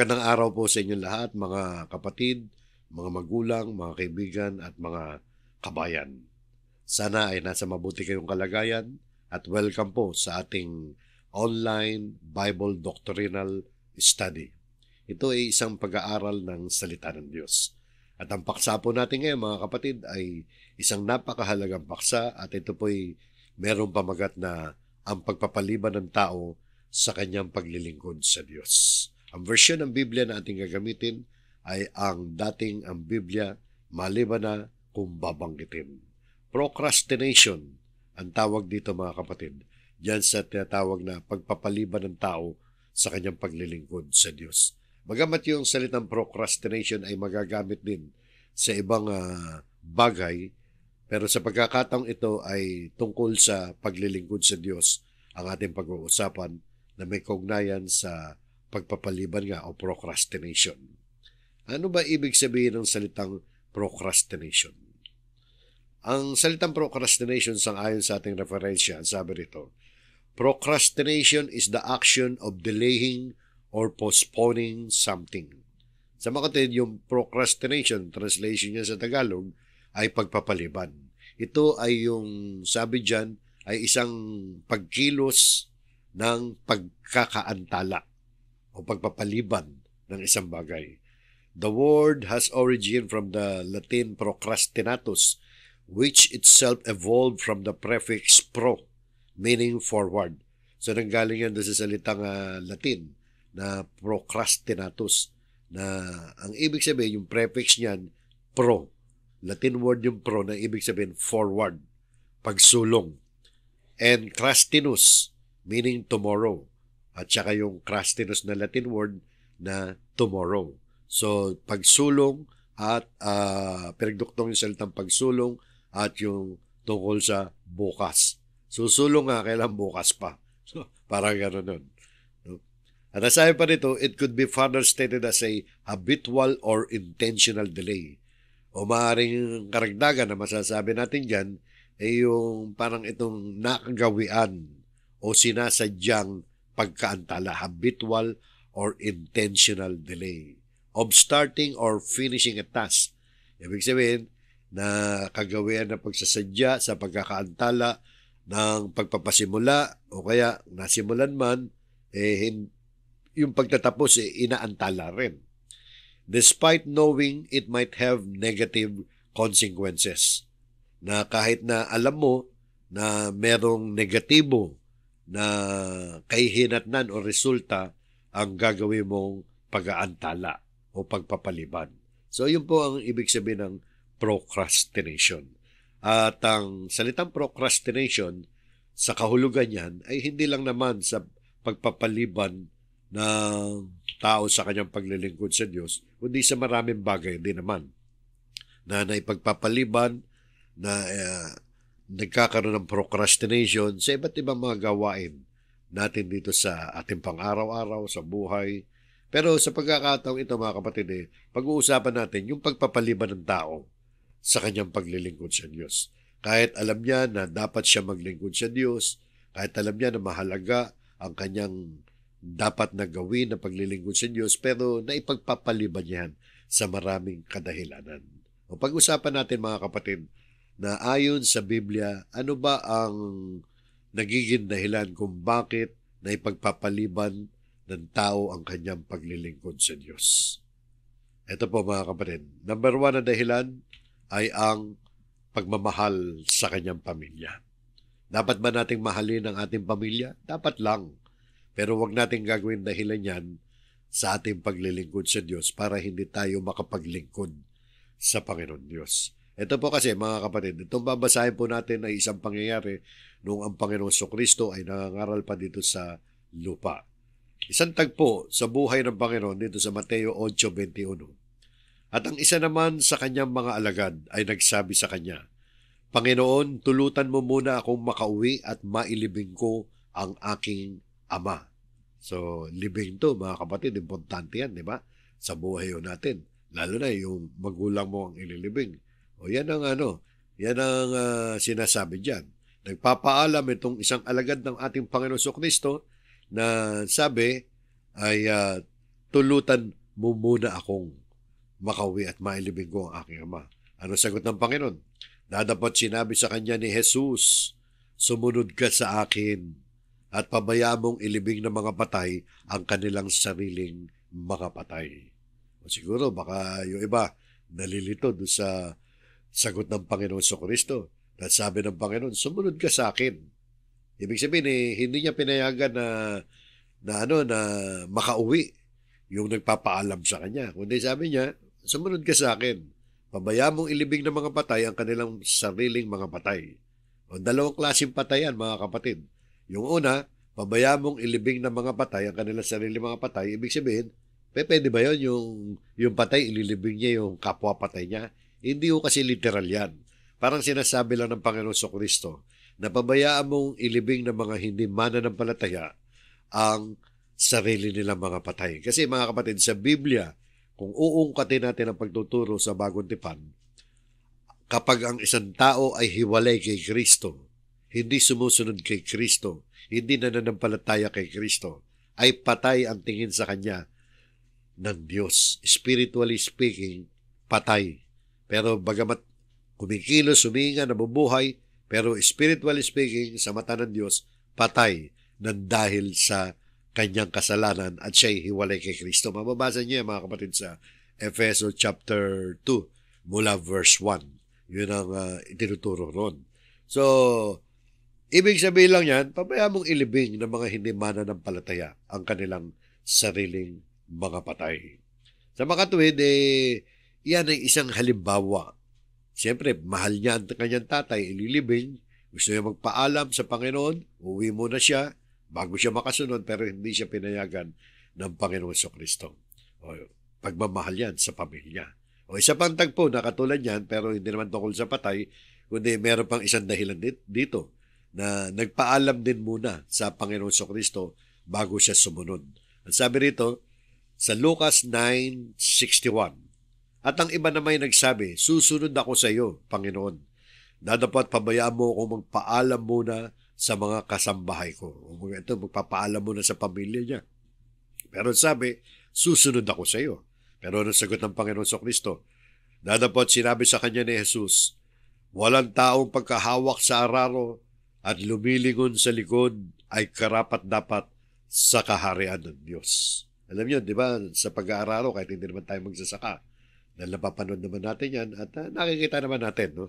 Magandang araw po sa inyo lahat, mga kapatid, mga magulang, mga kaibigan at mga kabayan. Sana ay nasa mabuti kayong kalagayan at welcome po sa ating online Bible Doctrinal Study. Ito ay isang pag-aaral ng salita ng Diyos. At ang paksa po natin ngayon mga kapatid ay isang napakahalagang paksa at ito po ay merong pamagat na ang pagpapaliban ng tao sa kanyang paglilingkod sa Diyos. Ang version ng Biblia na ating gagamitin ay ang dating ang Biblia maliban na kung babanggitin. Procrastination ang tawag dito mga kapatid. Diyan sa tinatawag na pagpapaliban ng tao sa kanyang paglilingkod sa Diyos. Bagamat yung salitang procrastination ay magagamit din sa ibang uh, bagay, pero sa pagkakataong ito ay tungkol sa paglilingkod sa Diyos ang ating pag-uusapan na may kaugnayan sa pagpapaliban nga o procrastination. Ano ba ibig sabihin ng salitang procrastination? Ang salitang procrastination sang ayon sa ating referensya, sabi rito, Procrastination is the action of delaying or postponing something. Sa makatid, yung procrastination, translation niya sa Tagalog, ay pagpapaliban. Ito ay yung, sabi dyan, ay isang pagkilos ng pagkakaantala o pagpapaliban ng isang bagay. The word has origin from the Latin procrastinatus, which itself evolved from the prefix pro, meaning forward. So, nanggaling yan doon sa salitang uh, Latin na procrastinatus na ang ibig sabihin, yung prefix niyan, pro. Latin word yung pro na ibig sabihin forward, pagsulong. And crastinus, meaning tomorrow at saka yung crastinos na Latin word na tomorrow. So, pagsulong at uh, pinagduktong yung salitang pagsulong at yung tungkol sa bukas. Susulong nga, kailan bukas pa. So, parang gano'n nun. At aside pa nito, it could be further stated as a habitual or intentional delay. O maaaring karagdagan na masasabi natin dyan ay eh, yung parang itong nakagawian o sinasadyang pagkaantala, habitual or intentional delay of starting or finishing a task. Ibig sabihin, na kagawian na pagsasadya sa pagkakaantala ng pagpapasimula o kaya nasimulan man, eh, yung pagtatapos eh, inaantala rin. Despite knowing it might have negative consequences na kahit na alam mo na merong negatibo na kay hinatnan o resulta ang gagawin mong pag-aantala o pagpapaliban. So, yun po ang ibig sabihin ng procrastination. At ang salitang procrastination, sa kahulugan niyan, ay hindi lang naman sa pagpapaliban ng tao sa kanyang paglilingkod sa Diyos, kundi sa maraming bagay din naman na naipagpapaliban na uh, nagkakaroon ng procrastination sa iba't ibang mga gawain natin dito sa ating pang-araw-araw, sa buhay. Pero sa pagkakataong ito mga kapatid, eh, pag-uusapan natin yung pagpapaliban ng tao sa kanyang paglilingkod sa Diyos. Kahit alam niya na dapat siya maglingkod sa Diyos, kahit alam niya na mahalaga ang kanyang dapat na gawin na paglilingkod sa Diyos, pero naipagpapaliban niya sa maraming kadahilanan. O pag-usapan natin mga kapatid, na ayon sa Biblia, ano ba ang nagiging dahilan kung bakit na ipagpapaliban ng tao ang kanyang paglilingkod sa Diyos. Ito po mga kapatid, number one na dahilan ay ang pagmamahal sa kanyang pamilya. Dapat ba nating mahalin ang ating pamilya? Dapat lang. Pero wag nating gagawin dahilan yan sa ating paglilingkod sa Diyos para hindi tayo makapaglingkod sa Panginoon Diyos. Ito po kasi mga kapatid, itong babasahin po natin ay isang pangyayari noong ang Panginoong Kristo ay nangangaral pa dito sa lupa. Isang tagpo sa buhay ng Panginoon dito sa Mateo 8.21. At ang isa naman sa kanyang mga alagad ay nagsabi sa kanya, Panginoon, tulutan mo muna akong makauwi at mailibing ko ang aking ama. So, libing to mga kapatid, importante yan, di ba? Sa buhay natin. Lalo na yung magulang mo ang ililibing o yan ang ano, yan ang uh, sinasabi diyan. Nagpapaalam itong isang alagad ng ating Panginoon Kristo na sabi ay uh, tulutan mo muna akong makauwi at mailibing ko ang aking ama. Ano sagot ng Panginoon? Dadapat sinabi sa kanya ni Jesus, sumunod ka sa akin at pabayaan mong ilibing ng mga patay ang kanilang sariling mga patay. O siguro baka yung iba nalilito doon sa Sagot ng Panginoon sa Kristo. At sabi ng Panginoon, sumunod ka sa akin. Ibig sabihin, eh, hindi niya pinayagan na, na, ano, na makauwi yung nagpapaalam sa kanya. Kundi sabi niya, sumunod ka sa akin. Pabaya mong ilibing ng mga patay ang kanilang sariling mga patay. O dalawang klaseng patayan, mga kapatid. Yung una, pabaya mong ilibing ng mga patay ang kanilang sariling mga patay. Ibig sabihin, pwede ba yun yung, yung patay, ililibing niya yung kapwa patay niya? Hindi ho kasi literal yan. Parang sinasabi lang ng Panginoon sa Kristo na pabayaan mong ilibing ng mga hindi mananampalataya ang sarili nilang mga patay. Kasi mga kapatid, sa Biblia, kung uungkatin natin ang pagtuturo sa bagong tipan, kapag ang isang tao ay hiwalay kay Kristo, hindi sumusunod kay Kristo, hindi nananampalataya kay Kristo, ay patay ang tingin sa kanya ng Diyos. Spiritually speaking, patay pero bagamat kumikilos, suminga, nabubuhay, pero spiritually speaking, sa mata ng Diyos, patay ng dahil sa kanyang kasalanan at siya'y hiwalay kay Kristo. Mababasa niyo mga kapatid sa Efeso chapter 2 mula verse 1. Yun ang uh, itinuturo ron. So, ibig sabihin lang yan, pabaya mong ilibing ng mga hindi mananampalataya ang kanilang sariling mga patay. Sa makatuwid, eh, yan ay isang halimbawa. Siyempre, mahal niya ang kanyang tatay, ililibing. Gusto niya magpaalam sa Panginoon, uwi muna siya bago siya makasunod pero hindi siya pinayagan ng Panginoon sa Kristo. O, pagmamahal yan sa pamilya. O isa pang tagpo na katulad yan pero hindi naman tungkol sa patay, kundi meron pang isang dahilan dito na nagpaalam din muna sa Panginoon sa Kristo bago siya sumunod. Ang sabi rito, sa Lucas 9.61, at ang iba naman ay nagsabi, susunod ako sa iyo, Panginoon, na dapat pabayaan mo akong magpaalam muna sa mga kasambahay ko. O ito, magpapaalam muna sa pamilya niya. Pero sabi, susunod ako sa iyo. Pero ano sagot ng Panginoon sa Kristo? Dadapot sinabi sa kanya ni Jesus, Walang taong pagkahawak sa araro at lumilingon sa likod ay karapat dapat sa kaharian ng Diyos. Alam niyo, di ba, sa pag-aararo, kahit hindi naman tayo magsasaka, na napapanood naman natin yan at uh, nakikita naman natin, no?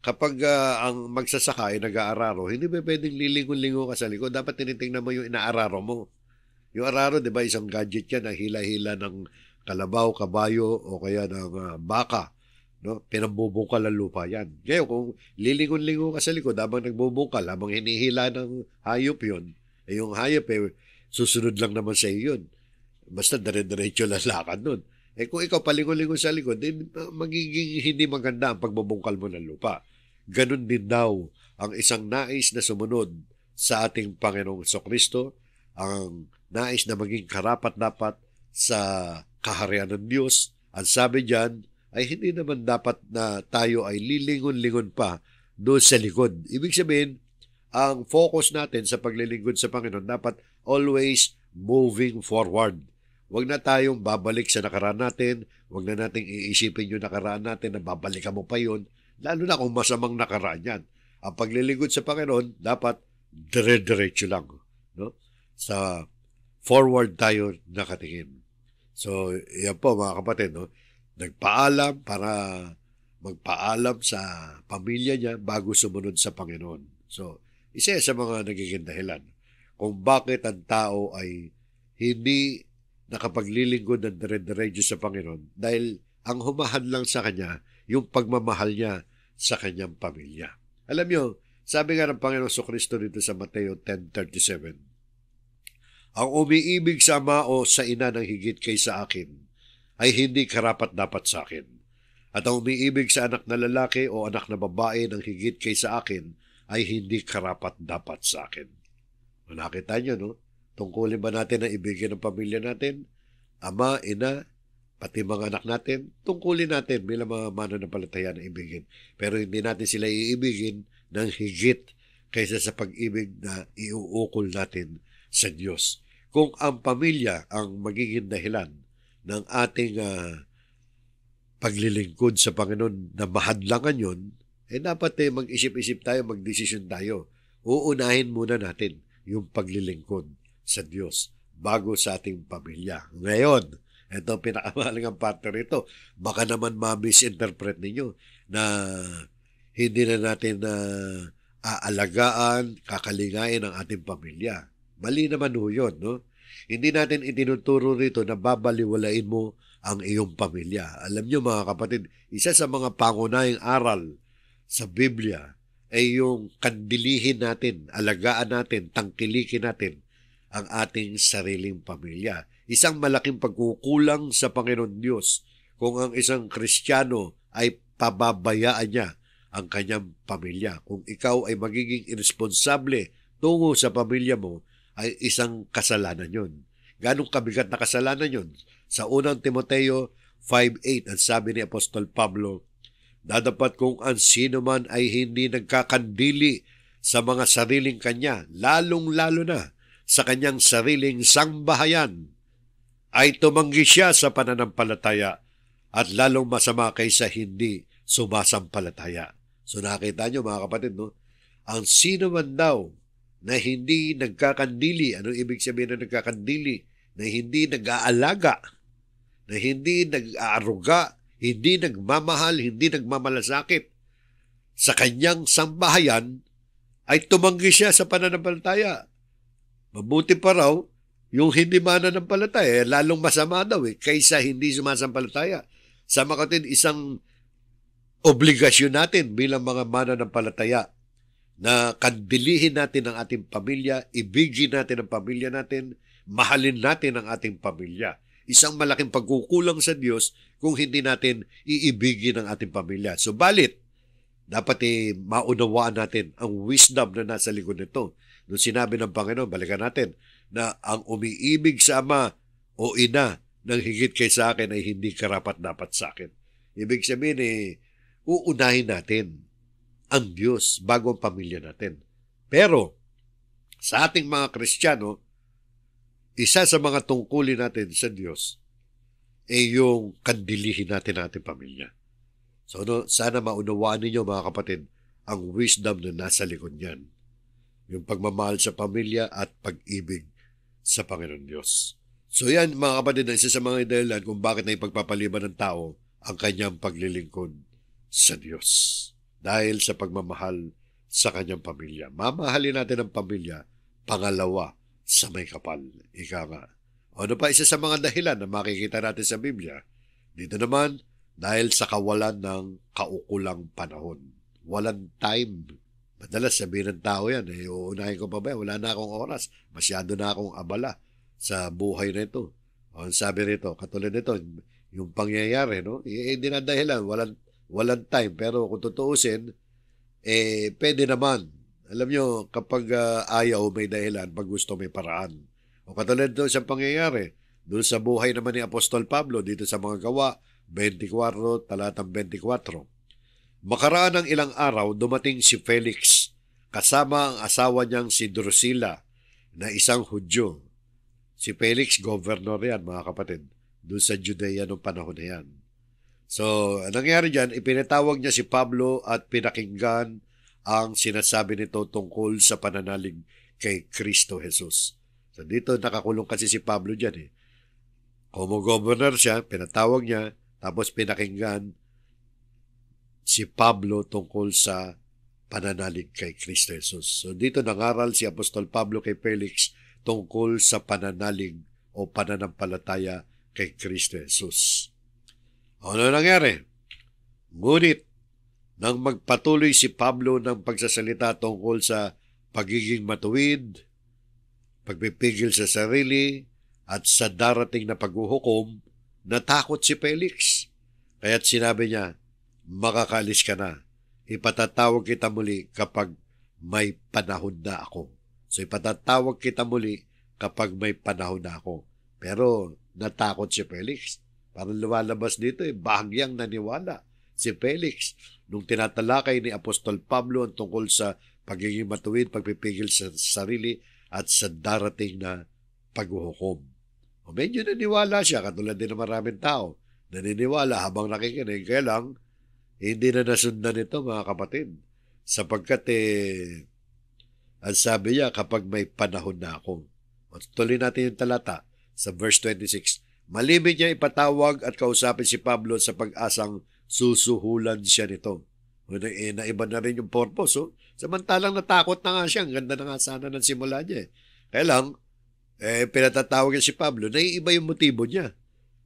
Kapag uh, ang magsasaka ay nag-aararo, hindi ba pwedeng lilingon-lingon ka sa likod? Dapat tinitingnan mo yung inaararo mo. Yung araro, di ba, isang gadget yan na hila-hila ng kalabaw, kabayo, o kaya ng uh, baka. No? Pinabubungkal ang lupa yan. Ngayon, kung lilingon-lingon ka sa likod habang nagbubukal, habang hinihila ng hayop yun, eh, yung hayop, eh, susunod lang naman sa iyo yun. Basta dire-diretso lakad nun. Eh kung ikaw palingon-lingon sa likod, eh, magiging hindi maganda ang pagbabungkal mo ng lupa. Ganon din daw ang isang nais na sumunod sa ating Panginoong Kristo, ang nais na maging karapat-dapat sa kaharian ng Diyos. Ang sabi diyan ay hindi naman dapat na tayo ay lilingon-lingon pa doon sa likod. Ibig sabihin, ang focus natin sa paglilingkod sa Panginoon dapat always moving forward. Huwag na tayong babalik sa nakaraan natin. Huwag na nating iisipin yung nakaraan natin na babalikan mo pa yon. Lalo na kung masamang nakaraan yan. Ang paglilingkod sa Panginoon, dapat dire-diretso lang. No? Sa forward tayo nakatingin. So, yan po mga kapatid. No? Nagpaalam para magpaalam sa pamilya niya bago sumunod sa Panginoon. So, isa sa mga nagiging dahilan kung bakit ang tao ay hindi nakapaglilingkod at dire-diretso sa Panginoon dahil ang humahad lang sa kanya yung pagmamahal niya sa kanyang pamilya. Alam niyo, sabi nga ng Panginoon so Kristo dito sa Mateo 10.37, Ang umiibig sa ama o sa ina ng higit kaysa akin ay hindi karapat dapat sa akin. At ang umiibig sa anak na lalaki o anak na babae ng higit kaysa akin ay hindi karapat dapat sa akin. Nakita niyo, no? Tungkulin ba natin na ibigin ng pamilya natin, ama, ina, pati mga anak natin, tungkulin natin bilang mga ng palataya na ibigin. Pero hindi natin sila iibigin ng higit kaysa sa pag-ibig na iuukol natin sa Diyos. Kung ang pamilya ang magiging dahilan ng ating uh, paglilingkod sa Panginoon na mahadlangan yon, eh dapat eh mag-isip-isip tayo, mag tayo. Uunahin muna natin yung paglilingkod sa Diyos bago sa ating pamilya. Ngayon, ito ang pinakamahalagang factor ito. Baka naman ma-misinterpret ninyo na hindi na natin na uh, aalagaan, kakalingain ang ating pamilya. Mali naman ho yun, no? Hindi natin itinuturo rito na babaliwalain mo ang iyong pamilya. Alam nyo mga kapatid, isa sa mga pangunahing aral sa Biblia ay yung kandilihin natin, alagaan natin, tangkilikin natin ang ating sariling pamilya. Isang malaking pagkukulang sa Panginoon Diyos kung ang isang Kristiyano ay pababayaan niya ang kanyang pamilya. Kung ikaw ay magiging irresponsable tungo sa pamilya mo, ay isang kasalanan yon. Ganong kabigat na kasalanan yon? Sa unang Timoteo 5.8, ang sabi ni Apostol Pablo, Dadapat kung ang sino man ay hindi nagkakandili sa mga sariling kanya, lalong-lalo na sa kanyang sariling sangbahayan, ay tumanggi siya sa pananampalataya at lalong masama kaysa hindi sumasampalataya. So nakita nyo mga kapatid, no? ang sino man daw na hindi nagkakandili, ano ibig sabihin ng nagkakandili? Na hindi nag-aalaga, na hindi nag-aaruga, hindi nagmamahal, hindi nagmamalasakit sa kanyang sambahayan, ay tumanggi siya sa pananampalataya Mabuti pa raw yung hindi mana ng palataya, eh, lalong masama daw eh, kaysa hindi sumasampalataya. Sa makatid, isang obligasyon natin bilang mga mana ng palataya na kandilihin natin ang ating pamilya, ibigin natin ang pamilya natin, mahalin natin ang ating pamilya. Isang malaking pagkukulang sa Diyos kung hindi natin iibigin ang ating pamilya. So balit, dapat eh, maunawaan natin ang wisdom na nasa likod nito Noong sinabi ng Panginoon, balikan natin, na ang umiibig sa ama o ina ng higit kay sa akin ay hindi karapat dapat sa akin. Ibig sabihin eh, uunahin natin ang Diyos bago ang pamilya natin. Pero, sa ating mga Kristiyano, isa sa mga tungkulin natin sa Diyos ay yung kandilihin natin ating pamilya. So, no, sana maunawaan ninyo mga kapatid ang wisdom na nasa likod niyan yung pagmamahal sa pamilya at pag-ibig sa Panginoon Diyos. So yan mga kapatid, isa sa mga dahilan kung bakit na ipagpapaliban ng tao ang kanyang paglilingkod sa Diyos. Dahil sa pagmamahal sa kanyang pamilya. Mamahalin natin ang pamilya, pangalawa sa may kapal. Ika nga. Ano pa isa sa mga dahilan na makikita natin sa Biblia? Dito naman, dahil sa kawalan ng kaukulang panahon. Walang time Madalas sabihin ng tao yan, eh, uunahin ko pa ba? Wala na akong oras. Masyado na akong abala sa buhay na ito. O, sabi nito, katulad nito, yung pangyayari, no? Eh, eh dahilan. walang, walang time. Pero kung tutuusin, eh, pwede naman. Alam nyo, kapag uh, ayaw, may dahilan. Pag gusto, may paraan. O katulad doon sa pangyayari, doon sa buhay naman ni Apostol Pablo, dito sa mga gawa, 24, talatang 24. Makaraan ng ilang araw, dumating si Felix kasama ang asawa niyang si Drusilla na isang Hudyo. Si Felix, governor yan mga kapatid, doon sa Judea noong panahon na yan. So, nangyari dyan, ipinatawag niya si Pablo at pinakinggan ang sinasabi nito tungkol sa pananalig kay Kristo Jesus. So, dito nakakulong kasi si Pablo dyan eh. Como governor siya, pinatawag niya, tapos pinakinggan si Pablo tungkol sa pananalig kay Kristo Jesus. So dito nangaral si Apostol Pablo kay Felix tungkol sa pananalig o pananampalataya kay Kristo Jesus. Ano nangyari? Ngunit, nang magpatuloy si Pablo ng pagsasalita tungkol sa pagiging matuwid, pagpipigil sa sarili, at sa darating na paghuhukom, natakot si Felix. Kaya't sinabi niya, makakaalis ka na. Ipatatawag kita muli kapag may panahon na ako. So ipatatawag kita muli kapag may panahon na ako. Pero natakot si Felix. Parang lumalabas dito eh, bahagyang naniwala si Felix nung tinatalakay ni Apostol Pablo ang tungkol sa pagiging matuwid, pagpipigil sa sarili at sa darating na paghuhukom. O medyo naniwala siya, katulad din ng maraming tao. Naniniwala habang nakikinig, kaya lang eh, hindi na nasundan ito mga kapatid. Sapagkat eh, ang sabi niya, kapag may panahon na ako. At tuloy natin yung talata sa verse 26. Malimit niya ipatawag at kausapin si Pablo sa pag-asang susuhulan siya nito. Eh, naiba na rin yung purpose. Oh. Samantalang natakot na nga siya. Ang ganda na nga sana ng simula niya. Eh. Kaya lang, eh, pinatatawag niya si Pablo, naiiba yung motibo niya.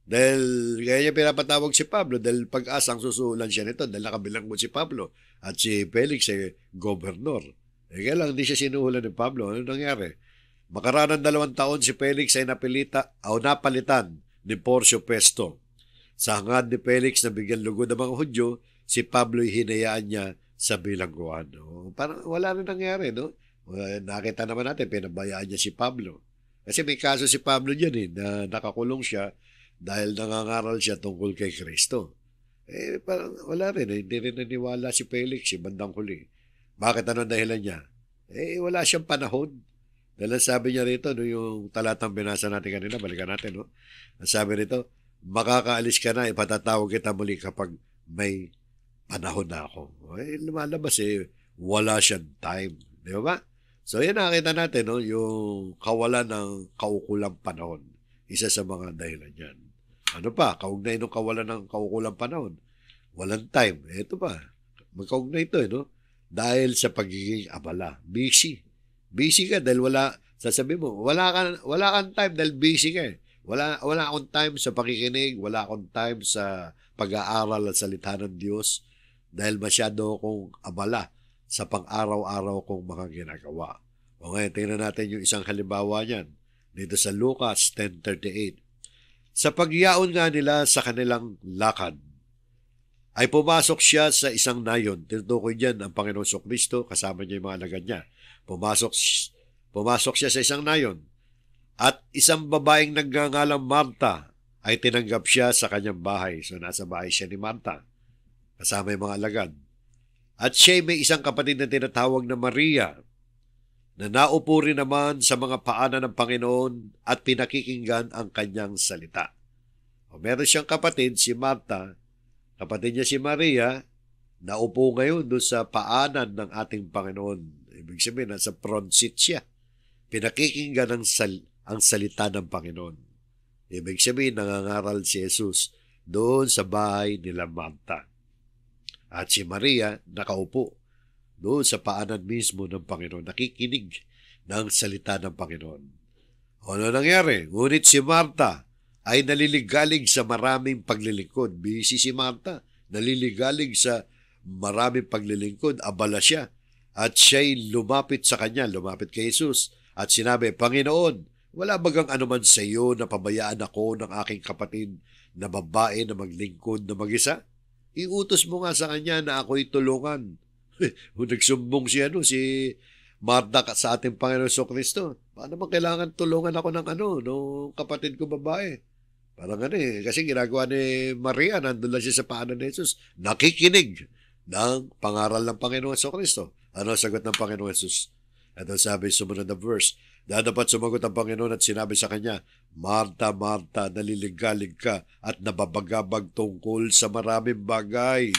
Dahil kaya niya pinapatawag si Pablo dahil pag-asang susulan siya nito dahil nakabilang mo si Pablo at si Felix ay eh, gobernador. Eh, kaya lang hindi siya sinuhulan ni Pablo. Ano nangyari? Makaraan ng dalawang taon si Felix ay napilita ah, o napalitan ni Porcio Pesto. Sa hangad ni Felix na bigyan lugod ng mga Hudyo, si Pablo ay hinayaan niya sa bilangguan. O, parang wala rin nangyari, no? Nakita naman natin, pinabayaan niya si Pablo. Kasi may kaso si Pablo dyan eh, na nakakulong siya dahil nangangaral siya tungkol kay Kristo. Eh, parang wala rin. Eh. Hindi rin naniwala si Felix, si bandang huli. Bakit ano dahilan niya? Eh, wala siyang panahon. Dahil sabi niya rito, no, yung talatang binasa natin kanina, balikan natin, no? Ang sabi rito, makakaalis ka na, ipatatawag kita muli kapag may panahon na ako. Eh, lumalabas eh, wala siyang time. Di ba So, yan nakita natin, no? Yung kawalan ng kaukulang panahon. Isa sa mga dahilan yan. Ano pa, kaugnay nung kawalan ng kaukulang panahon. Walang time. Ito pa, magkaugnay ito eh, no? Dahil sa pagiging abala, busy. Busy ka dahil wala, sasabi mo, wala ka, wala kang time dahil busy ka eh. Wala, wala akong time sa pakikinig, wala akong time sa pag-aaral at salita ng Diyos dahil masyado akong abala sa pang-araw-araw kong mga ginagawa. O ngayon, tingnan natin yung isang halimbawa niyan. Dito sa Lucas 10.38. Sa pagyaon nga nila sa kanilang lakad, ay pumasok siya sa isang nayon. Tinutukoy niyan ang Panginoon So Kristo kasama niya yung mga alagad niya. Pumasok, pumasok siya sa isang nayon. At isang babaeng nagngangalang Marta ay tinanggap siya sa kanyang bahay. So nasa bahay siya ni Marta kasama yung mga alagad. At siya may isang kapatid na tinatawag na Maria na naupo rin naman sa mga paanan ng Panginoon at pinakikinggan ang kanyang salita. O meron siyang kapatid, si Marta, kapatid niya si Maria, naupo ngayon doon sa paanan ng ating Panginoon. Ibig sabihin, nasa front seat siya. Pinakikinggan ang, sal- ang salita ng Panginoon. Ibig sabihin, nangangaral si Jesus doon sa bahay nila Marta. At si Maria nakaupo doon sa paanan mismo ng Panginoon, nakikinig ng salita ng Panginoon. Ano nangyari? Ngunit si Marta ay naliligalig sa maraming paglilingkod. Busy si Marta, naliligalig sa maraming paglilingkod, abala siya. At siya'y lumapit sa kanya, lumapit kay Jesus, at sinabi, Panginoon, wala bagang anuman sa iyo na pabayaan ako ng aking kapatid na babae na maglingkod na mag-isa? Iutos mo nga sa kanya na ako'y tulungan Nagsumbong si ano, si Marda sa ating Panginoon So Kristo. Paano bang kailangan tulungan ako ng ano, nung kapatid ko babae? Parang ano eh, kasi ginagawa ni Maria, nandun lang siya sa paanan ni Jesus, nakikinig ng pangaral ng Panginoon So Kristo. Ano ang sagot ng Panginoon Jesus? At ang sabi, sumunod na verse, Dadapat sumagot ang Panginoon at sinabi sa kanya, Marta, Marta, naliligalig ka at nababagabag tungkol sa maraming bagay.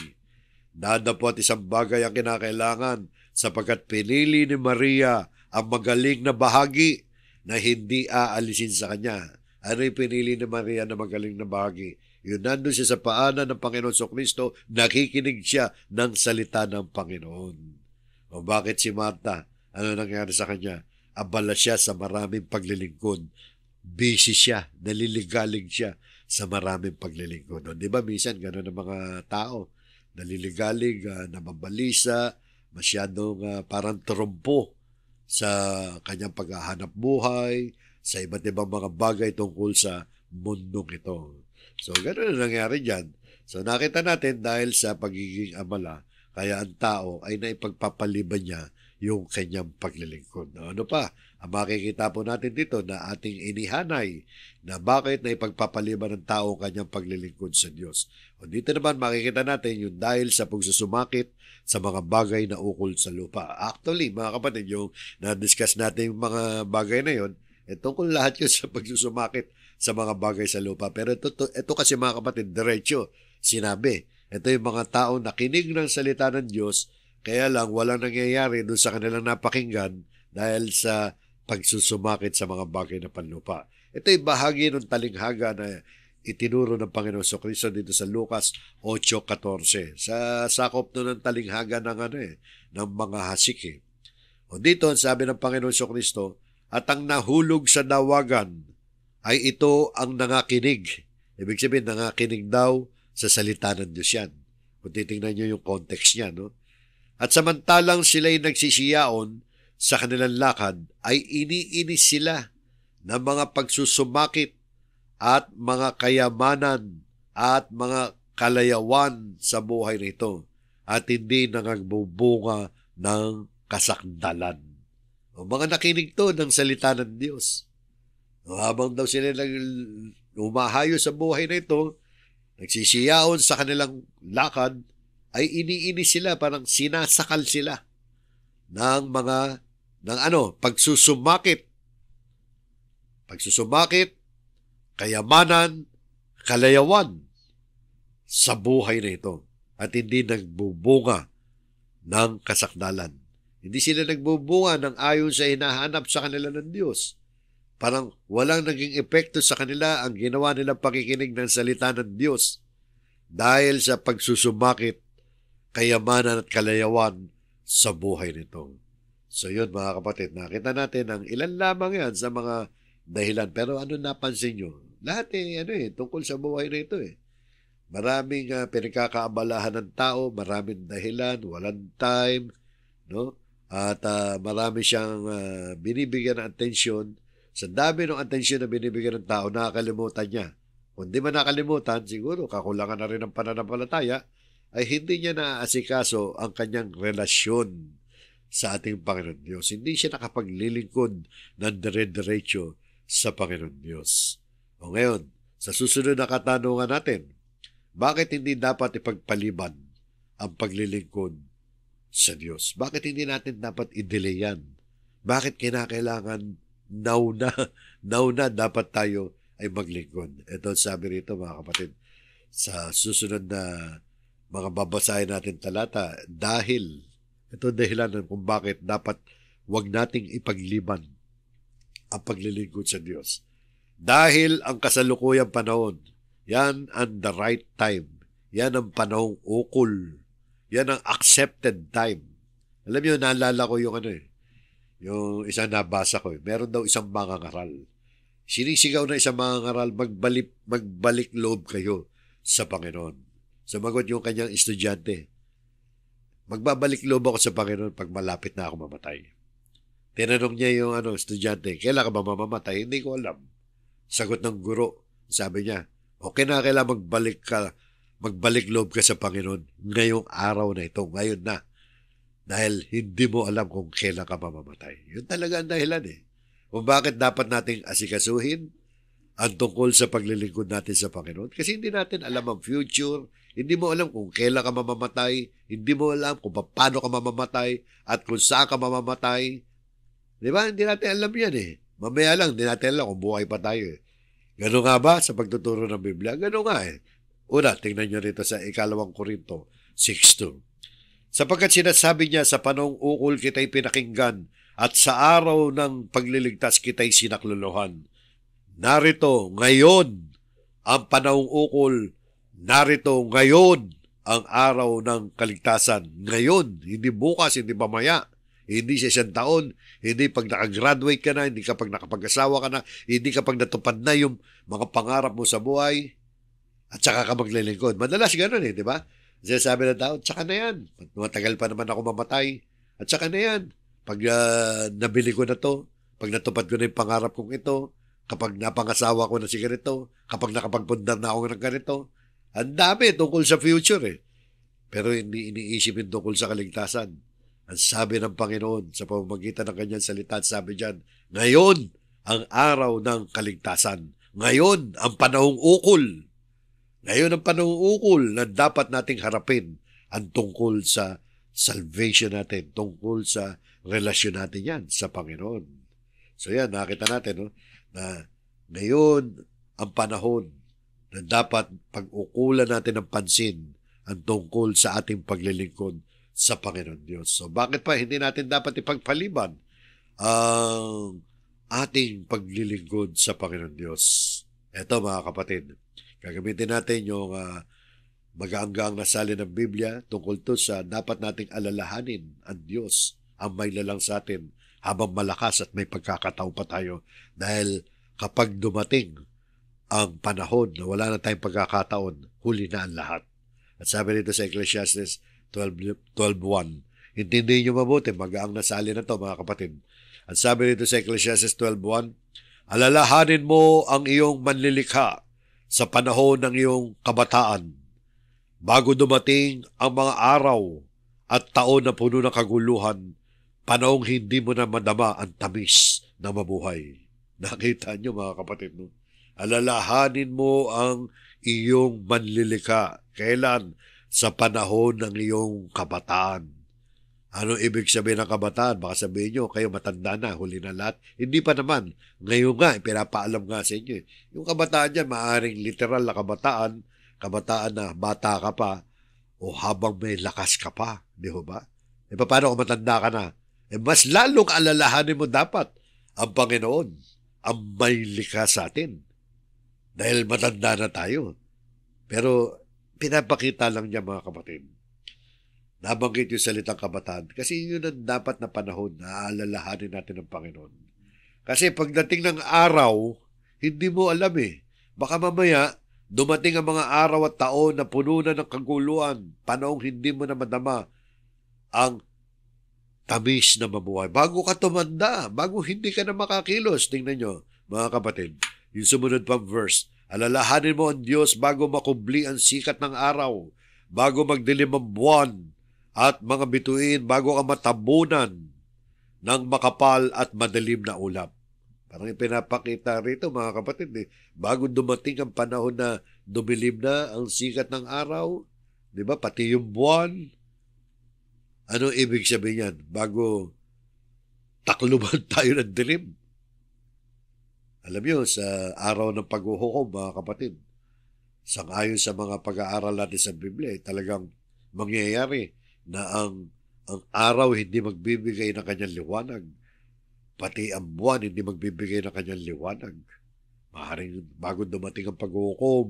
Dadapat isang bagay ang kinakailangan sapagkat pinili ni Maria ang magaling na bahagi na hindi aalisin sa kanya. Ano yung pinili ni Maria na magaling na bahagi? Yun, nandun siya sa paanan ng Panginoon So Kristo, nakikinig siya ng salita ng Panginoon. O bakit si Marta? Ano nangyari sa kanya? Abala siya sa maraming paglilingkod. Busy siya, naliligaling siya sa maraming paglilingkod. di ba, minsan, ganun ang mga tao naliligalig, uh, nababalisa, masyadong uh, parang trompo sa kanyang paghahanap buhay, sa iba't ibang mga bagay tungkol sa mundong ito. So, ganoon na nangyari dyan. So, nakita natin dahil sa pagiging amala, kaya ang tao ay naipagpapaliban niya yung kanyang paglilingkod. Ano pa? Makikita po natin dito na ating inihanay na bakit na ipagpapaliban ng tao kanyang paglilingkod sa Diyos. O dito naman makikita natin yung dahil sa pagsusumakit sa mga bagay na ukol sa lupa. Actually, mga kapatid, yung na-discuss natin yung mga bagay na yon, eh, tungkol lahat yun sa pagsusumakit sa mga bagay sa lupa. Pero ito, ito, ito kasi mga kapatid, diretsyo, sinabi. Ito yung mga tao na kinig ng salita ng Diyos, kaya lang walang nangyayari doon sa kanilang napakinggan dahil sa pagsusumakit sa mga bagay na panlupa. Ito ay bahagi ng talinghaga na itinuro ng Panginoon so Kristo dito sa Lucas 8.14. Sa sakop to ng talinghaga ng, ano eh, ng mga hasik. O dito, sabi ng Panginoon so Kristo, at ang nahulog sa dawagan ay ito ang nangakinig. Ibig sabihin, nangakinig daw sa salita ng Diyos yan. Kung titingnan nyo yung context niya, no? At samantalang sila'y nagsisiyaon, sa kanilang lakad ay iniinis sila ng mga pagsusumakit at mga kayamanan at mga kalayawan sa buhay nito at hindi nangagbubunga ng kasakdalan. O mga nakinig to ng salita ng Diyos. O habang daw sila nag umahayo sa buhay na ito, nagsisiyaon sa kanilang lakad, ay iniinis sila, parang sinasakal sila ng mga ng ano, pagsusumakit. Pagsusumakit, kayamanan, kalayawan sa buhay na ito at hindi nagbubunga ng kasakdalan. Hindi sila nagbubunga ng ayon sa hinahanap sa kanila ng Diyos. Parang walang naging epekto sa kanila ang ginawa nilang pakikinig ng salita ng Diyos dahil sa pagsusumakit, kayamanan at kalayawan sa buhay nitong. So yun mga kapatid, nakita natin ang ilan lamang yan sa mga dahilan. Pero ano napansin nyo? Lahat eh, ano eh, tungkol sa buhay na eh. Maraming uh, pinagkakaabalahan ng tao, maraming dahilan, walang time, no? At uh, marami siyang uh, binibigyan ng atensyon. Sa dami ng atensyon na binibigyan ng tao, nakakalimutan niya. Kung di man nakalimutan, siguro kakulangan na rin ng pananampalataya, ay hindi niya naaasikaso ang kanyang relasyon sa ating Panginoon Diyos. Hindi siya nakapaglilingkod ng dire-diretso sa Panginoon Diyos. O ngayon, sa susunod na katanungan natin, bakit hindi dapat ipagpaliban ang paglilingkod sa Diyos? Bakit hindi natin dapat i-delay yan? Bakit kinakailangan nauna, nauna dapat tayo ay maglingkod? Ito sabi rito mga kapatid, sa susunod na mga babasahin natin talata, dahil ito ang dahilan kung bakit dapat wag nating ipagliban ang paglilingkod sa Diyos. Dahil ang kasalukuyang panahon, yan ang the right time. Yan ang panahong ukol. Yan ang accepted time. Alam niyo, naalala ko yung ano eh, yung isang nabasa ko eh. Meron daw isang mga ngaral. Sinisigaw na isang mga ngaral, magbalik, magbalik loob kayo sa Panginoon. Sumagot yung kanyang estudyante. Magbabalik loob ako sa Panginoon pag malapit na ako mamatay. Tinanong niya yung ano, estudyante, kailan ka ba mamamatay? Hindi ko alam. Sagot ng guro, sabi niya, okay na kailan magbalik ka, magbalik loob ka sa Panginoon ngayong araw na ito, ngayon na. Dahil hindi mo alam kung kailan ka mamamatay. Yun talaga ang dahilan eh. Kung bakit dapat nating asikasuhin ang tungkol sa paglilingkod natin sa Panginoon. Kasi hindi natin alam ang future, hindi mo alam kung kailan ka mamamatay, hindi mo alam kung paano ka mamamatay, at kung saan ka mamamatay. Di ba? Hindi natin alam yan eh. Mamaya lang, hindi natin alam kung buhay pa tayo eh. Ganun nga ba sa pagtuturo ng Biblia? Ganun nga eh. Una, tingnan nyo rito sa ikalawang Korinto 6.2. Sapagkat sinasabi niya sa panong ukol kita'y pinakinggan at sa araw ng pagliligtas kita'y sinakluluhan. Narito, ngayon, ang panahong ukol narito ngayon ang araw ng kaligtasan. Ngayon, hindi bukas, hindi mamaya, hindi sa isang taon, hindi pag nakagraduate ka na, hindi kapag nakapag-asawa ka na, hindi kapag natupad na yung mga pangarap mo sa buhay, at saka ka maglilingkod. Madalas ganun eh, di ba? Kasi sabi ng tao, tsaka na yan. Matagal pa naman ako mamatay. At saka na yan. Pag uh, nabili ko na to, pag natupad ko na yung pangarap kong ito, kapag napangasawa ko na si ganito, kapag nakapagpundar na ako ng ganito, ang dami tungkol sa future eh. Pero hindi iniisip yung tungkol sa kaligtasan. Ang sabi ng Panginoon sa pamamagitan ng kanyang salita at sabi diyan, ngayon ang araw ng kaligtasan. Ngayon ang panahong ukol. Ngayon ang panahong ukol na dapat nating harapin ang tungkol sa salvation natin, tungkol sa relasyon natin yan sa Panginoon. So yan, nakita natin no, na ngayon ang panahon na dapat pag-ukulan natin ng pansin ang tungkol sa ating paglilingkod sa Panginoon Diyos. So bakit pa hindi natin dapat ipagpaliban ang ating paglilingkod sa Panginoon Diyos? Ito mga kapatid, gagamitin natin yung uh, ah, magaanggang nasali ng Biblia tungkol to sa dapat nating alalahanin ang Diyos ang may lalang sa atin habang malakas at may pagkakatao pa tayo dahil kapag dumating ang panahon na wala na tayong pagkakataon, huli na ang lahat. At sabi nito sa Ecclesiastes 12.1, 12, Intindihin niyo mabuti, magaang nasali na to mga kapatid. At sabi nito sa Ecclesiastes 12.1, Alalahanin mo ang iyong manlilikha sa panahon ng iyong kabataan bago dumating ang mga araw at taon na puno ng kaguluhan, panahong hindi mo na madama ang tamis ng mabuhay. Nakita niyo mga kapatid, no? alalahanin mo ang iyong manlilika. Kailan? Sa panahon ng iyong kabataan. Ano ibig sabihin ng kabataan? Baka sabihin nyo, kayo matanda na, huli na lahat. Hindi pa naman. Ngayon nga, pinapaalam nga sa inyo. Eh. Yung kabataan dyan, maaaring literal na kabataan, kabataan na bata ka pa, o habang may lakas ka pa, di ba? E paano kung matanda ka na? E mas lalong alalahanin mo dapat ang Panginoon ang may lika sa atin. Dahil matanda na tayo. Pero pinapakita lang niya mga kapatid. Nabanggit yung salitang kabataan kasi yun ang dapat na panahon na aalalahanin natin ng Panginoon. Kasi pagdating ng araw, hindi mo alam eh. Baka mamaya, dumating ang mga araw at taon na puno na ng kaguluhan, panahong hindi mo na madama ang tamis na mabuhay. Bago ka tumanda, bago hindi ka na makakilos, tingnan nyo, mga kapatid. Yung sumunod pang verse, alalahanin mo ang Diyos bago makubli ang sikat ng araw, bago magdilim ang buwan, at mga bituin bago ang matabunan ng makapal at madilim na ulap. Parang ipinapakita rito mga kapatid, eh, bago dumating ang panahon na dumilim na ang sikat ng araw, di ba, pati yung buwan, ano ibig sabihin yan? Bago takluban tayo ng dilim. Alam niyo, sa araw ng paghuhukom, mga kapatid, sangayon sa mga pag-aaral natin sa Biblia, eh, talagang mangyayari na ang, ang araw hindi magbibigay ng kanyang liwanag, pati ang buwan hindi magbibigay ng kanyang liwanag. Maaaring bago dumating ang paghuhukom,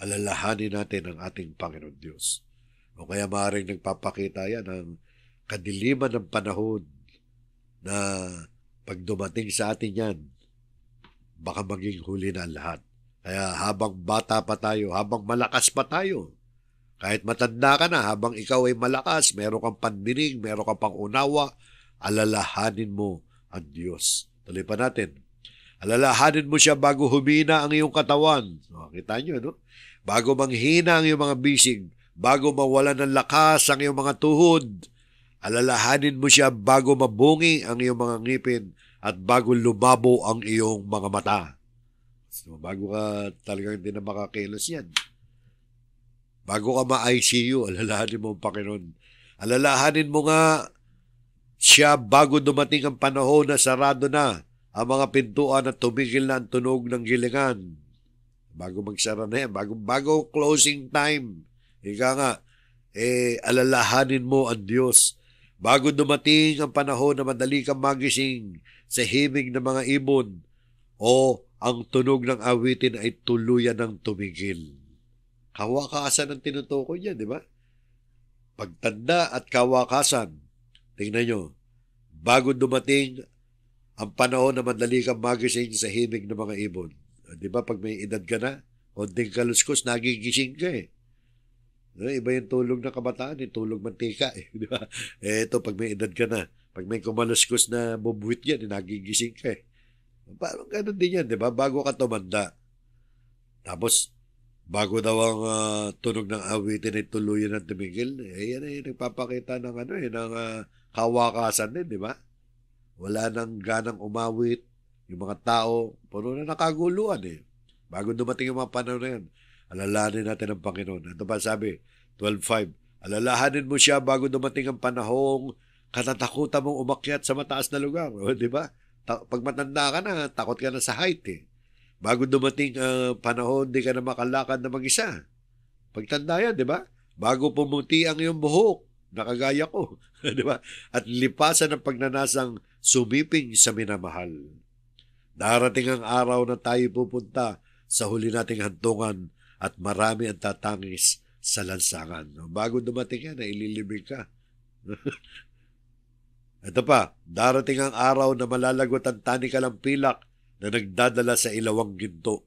alalahanin natin ang ating Panginoon Diyos. O kaya maaaring nagpapakita yan ang kadiliman ng panahon na pag dumating sa atin yan, baka maging huli na lahat. Kaya habang bata pa tayo, habang malakas pa tayo, kahit matanda ka na, habang ikaw ay malakas, meron kang pandinig, meron kang pangunawa, alalahanin mo ang Diyos. Tuloy pa natin. Alalahanin mo siya bago humina ang iyong katawan. So, kita nyo, no? Bago manghina ang iyong mga bisig, bago mawala ng lakas ang iyong mga tuhod, alalahanin mo siya bago mabungi ang iyong mga ngipin, at bago lumabo ang iyong mga mata. So, bago ka talagang hindi na makakilos yan. Bago ka ma-ICU, alalahanin mo ang Panginoon. Alalahanin mo nga siya bago dumating ang panahon na sarado na ang mga pintuan at tumigil na ang tunog ng gilingan. Bago magsara na yan, bago, bago closing time. Ika nga, eh, alalahanin mo ang Diyos. Bago dumating ang panahon na madali kang magising, sa himig ng mga ibon o ang tunog ng awitin ay tuluyan ng tumigil. Kawakasan ang tinutukoy niya, di ba? Pagtanda at kawakasan. Tingnan nyo, bago dumating ang panahon na madali kang magising sa himig ng mga ibon. Di ba pag may edad ka na, konting kaluskos, nagigising ka eh. Iba yung tulog ng kabataan, yung eh, tulog mantika. Eh, di ba? ito, eh, pag may edad ka na, pag may kumaluskus na bubwit yan, eh, nagigising ka eh. Parang ganun din yan, di ba? Bago ka tumanda. Tapos, bago daw ang uh, tunog ng awitin ay tuluyan ng tumigil, eh, yan ay nagpapakita ng ano eh, ng uh, ah, hawakasan din, di ba? Wala nang ganang umawit yung mga tao, puno na nakaguluhan eh. Bago dumating yung mga panahon na yan, alalahanin natin ang Panginoon. Ito pa sabi, 12.5, alalahanin mo siya bago dumating ang panahong katatakutan mong umakyat sa mataas na lugar, o, oh, di ba? Ta- pag matanda ka na, takot ka na sa height eh. Bago dumating uh, panahon, di ka na makalakad na mag-isa. Pagtanda yan, di ba? Bago pumuti ang iyong buhok, nakagaya ko, di ba? At lipasan ng pagnanasang sumiping sa minamahal. Darating ang araw na tayo pupunta sa huli nating hantungan at marami ang tatangis sa lansangan. Bago dumating yan, ililibig ka. Ito pa, darating ang araw na malalagot ang tanikalang pilak na nagdadala sa ilawang ginto.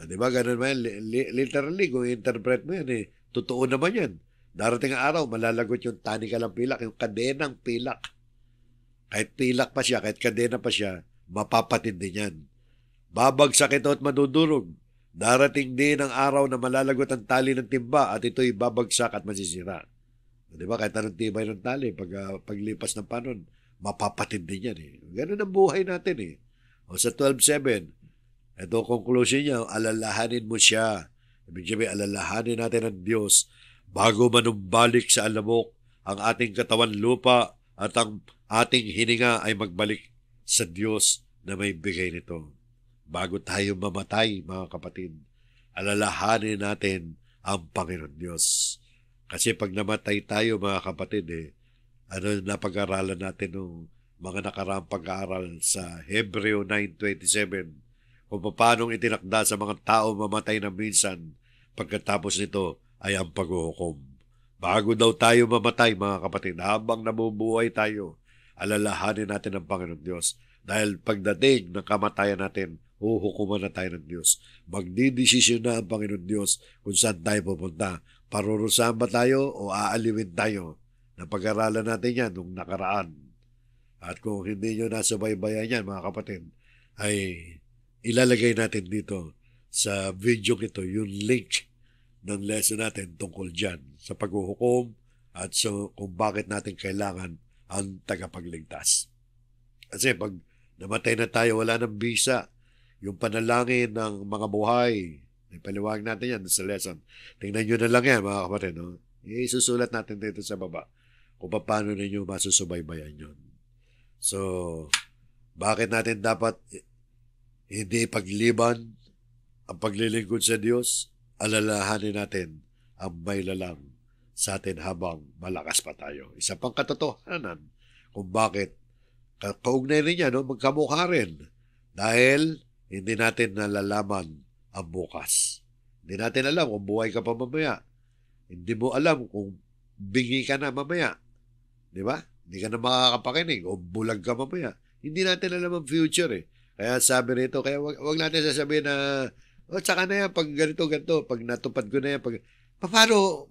Ah, di ba? Ganun man. Li- literally, kung interpret mo yan, eh, totoo naman yan. Darating ang araw, malalagot yung tanikalang pilak, yung kadenang pilak. Kahit pilak pa siya, kahit kadena pa siya, mapapatid din yan. Babagsak ito at madudurog. Darating din ang araw na malalagot ang tali ng timba at ito'y babagsak at masisira. Di ba? Kahit anong tibay ng tali, pag, uh, paglipas ng panon, mapapatid din yan eh. Ganun ang buhay natin eh. O sa 12.7, ito ang conclusion niya, alalahanin mo siya. Ibig sabihin, alalahanin natin ang Diyos bago manumbalik sa alamok ang ating katawan lupa at ang ating hininga ay magbalik sa Diyos na may bigay nito. Bago tayo mamatay, mga kapatid, alalahanin natin ang Panginoon Diyos. Kasi pag namatay tayo mga kapatid eh, ano napag-aralan natin ng mga nakaraang pag-aaral sa Hebreo 9.27 kung paano itinakda sa mga tao mamatay na minsan pagkatapos nito ay ang paghuhukom. Bago daw tayo mamatay mga kapatid, habang nabubuhay tayo, alalahanin natin ang Panginoon Diyos. Dahil pagdating ng kamatayan natin, huhukuman na tayo ng Diyos. Magdidesisyon na ang Panginoon Diyos kung saan tayo pupunta Parurusahan ba tayo o aaliwin tayo? Napag-aralan natin yan nung nakaraan. At kung hindi nyo nasabaybayan yan, mga kapatid, ay ilalagay natin dito sa video ito yung link ng lesson natin tungkol dyan sa paghuhukom at so kung bakit natin kailangan ang tagapagligtas. Kasi pag namatay na tayo, wala ng bisa, yung panalangin ng mga buhay, Ipaliwag natin yan sa lesson. Tingnan nyo na lang yan, mga kapatid. No? Isusulat natin dito sa baba kung paano ninyo masusubaybayan yun. So, bakit natin dapat hindi pagliban ang paglilingkod sa Diyos? Alalahanin natin ang may lalang sa atin habang malakas pa tayo. Isa pang katotohanan kung bakit kaugnay niya, no? magkamukha rin. Dahil hindi natin nalalaman ang bukas. Hindi natin alam kung buhay ka pa mamaya. Hindi mo alam kung bingi ka na mamaya. Di ba? Hindi ka na makakapakinig o bulag ka mamaya. Hindi natin alam ang future eh. Kaya sabi rito, kaya wag, wag natin sasabihin na, o oh, tsaka na yan, pag ganito, ganito, pag natupad ko na yan, pag, paparo,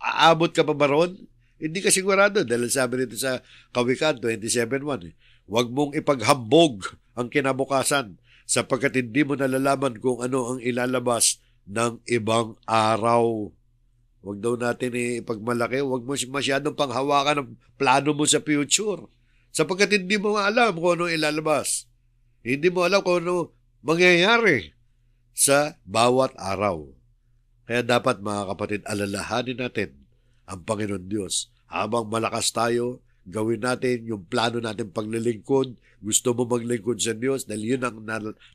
aabot ka pa ba roon? Hindi ka sigurado dahil sabi nito sa Kawikan 27.1, eh, huwag mong ipaghambog ang kinabukasan sapagkat hindi mo nalalaman kung ano ang ilalabas ng ibang araw. Huwag daw natin ipagmalaki, huwag mo masyadong panghawakan ang plano mo sa future. Sapagkat hindi mo alam kung ano ilalabas. Hindi mo alam kung ano mangyayari sa bawat araw. Kaya dapat mga kapatid, alalahanin natin ang Panginoon Diyos habang malakas tayo, gawin natin yung plano natin paglilingkod. Gusto mo maglingkod sa Diyos dahil yun ang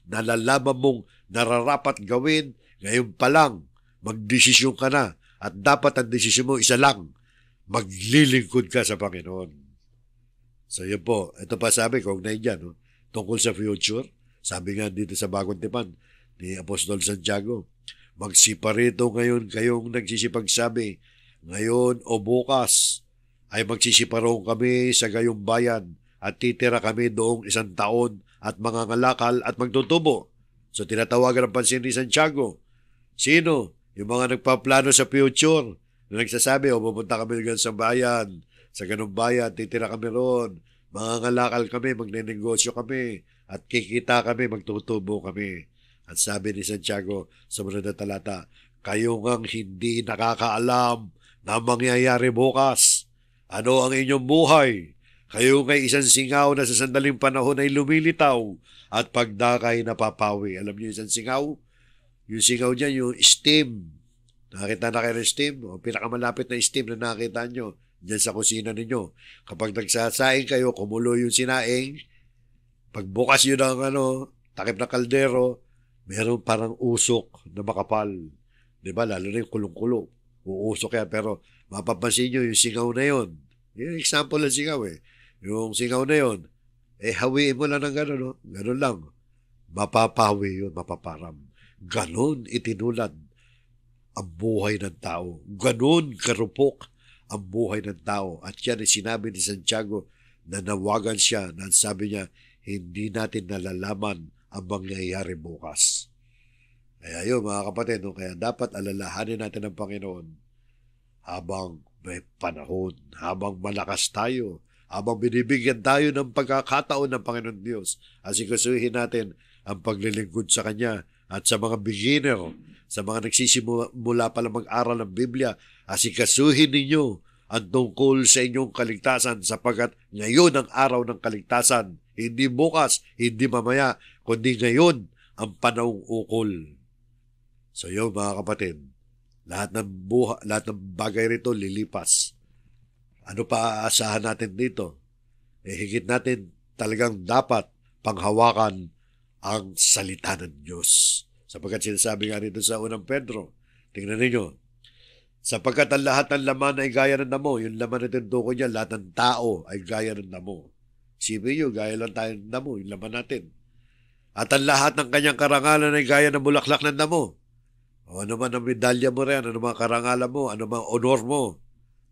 nalalaman mong nararapat gawin. Ngayon pa lang, magdesisyon ka na. At dapat ang desisyon mo, isa lang, maglilingkod ka sa Panginoon. So yun po, ito pa sabi, ko, na yan, no? tungkol sa future, sabi nga dito sa Bagong Tipan ni Apostol Santiago, magsiparito ngayon kayong nagsisipagsabi, ngayon o bukas, ay magsisiparong kami sa gayong bayan at titira kami doong isang taon at mga ngalakal at magtutubo. So tinatawagan ang pansin ni Santiago. Sino? Yung mga nagpaplano sa future na nagsasabi, o pupunta kami doon sa bayan, sa ganong bayan, titira kami roon, mga ngalakal kami, magnenegosyo kami, at kikita kami, magtutubo kami. At sabi ni Santiago sa mga na talata, kayo ngang hindi nakakaalam na mangyayari bukas ano ang inyong buhay? Kayo kay isang singaw na sa sandaling panahon ay lumilitaw at pagdakay napapawi. Alam niyo isang singaw? Yung singaw niya, yung steam. Nakita na kayo steam? O, pinakamalapit na steam na nakita niyo dyan sa kusina ninyo. Kapag nagsasaing kayo, kumulo yung sinaing, pagbukas yun ng ano, takip na kaldero, meron parang usok na makapal. Di ba? Lalo na yung kulong-kulo. Uusok yan. Pero mapapansin nyo, yung singaw na yon yung example ng sigaw eh. Yung sigaw na yon, eh hawiin mo lang ng gano'n, no? Gano'n lang. Mapapawi yun, mapaparam. Ganon itinulad ang buhay ng tao. Ganon karupok ang buhay ng tao. At yan ay sinabi ni Santiago na nawagan siya na sabi niya, hindi natin nalalaman ang mangyayari bukas. Kaya yun mga kapatid, no? kaya dapat alalahanin natin ang Panginoon habang may panahon, habang malakas tayo, habang binibigyan tayo ng pagkakataon ng Panginoon Diyos, asikasuhin natin ang paglilingkod sa Kanya at sa mga beginner, sa mga nagsisimula pala mag-aral ng Biblia, asikasuhin ninyo ang tungkol sa inyong kaligtasan sapagkat ngayon ang araw ng kaligtasan, hindi bukas, hindi mamaya, kundi ngayon ang panahong ukol. So yun mga kapatid, lahat ng, buha, lahat ng bagay rito lilipas. Ano pa aasahan natin dito? Eh, higit natin talagang dapat panghawakan ang salita ng Diyos. Sapagkat sinasabi nga rito sa unang Pedro, tingnan ninyo, sapagkat ang lahat ng laman ay gaya ng damo, yung laman na tinutukoy niya, lahat ng tao ay gaya ng damo. Sipin nyo, gaya lang tayo ng damo, yung laman natin. At ang lahat ng kanyang karangalan ay gaya ng bulaklak ng damo. O ano man ang medalya mo rin, ano man karangalan mo, ano man honor mo,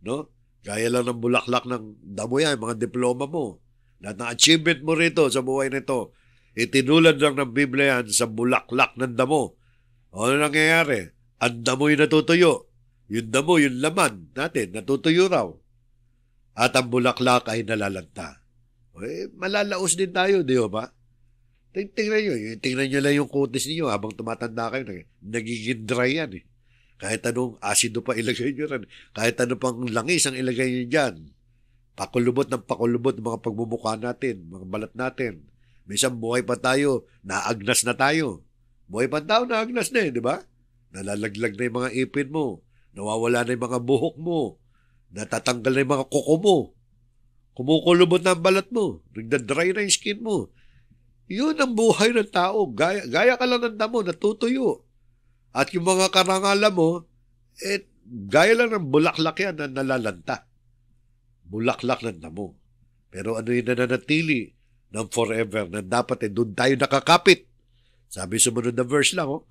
no? Kaya lang ng bulaklak ng damo yan, mga diploma mo. Lahat ng achievement mo rito sa buhay nito, itinulad lang ng Biblia yan sa bulaklak ng damo. O ano nangyayari? Ang damo'y natutuyo. Yung damo, yung laman natin, natutuyo raw. At ang bulaklak ay nalalanta. Eh, malalaos din tayo, di ba? Ting tingnan nyo, eh, tingnan nyo lang yung kutis niyo habang tumatanda kayo. Nag nagiging dry yan eh. Kahit anong asido pa ilagay nyo rin. Kahit ano pang langis ang ilagay nyo dyan. Pakulubot ng pakulubot mga pagmumukha natin, mga balat natin. Minsan buhay pa tayo, naagnas na tayo. Buhay pa tao, naagnas na eh, di ba? Nalalaglag na yung mga ipin mo. Nawawala na yung mga buhok mo. Natatanggal na yung mga kuko mo. Kumukulubot na ang balat mo. Nagda-dry na yung skin mo yun ang buhay ng tao. Gaya, gaya ka lang ng damo, natutuyo. At yung mga karangala mo, eh, gaya lang ng bulaklak yan na nalalanta. Bulaklak ng damo. Pero ano yung nananatili ng forever na dapat eh, doon tayo nakakapit. Sabi sumunod na verse lang, oh.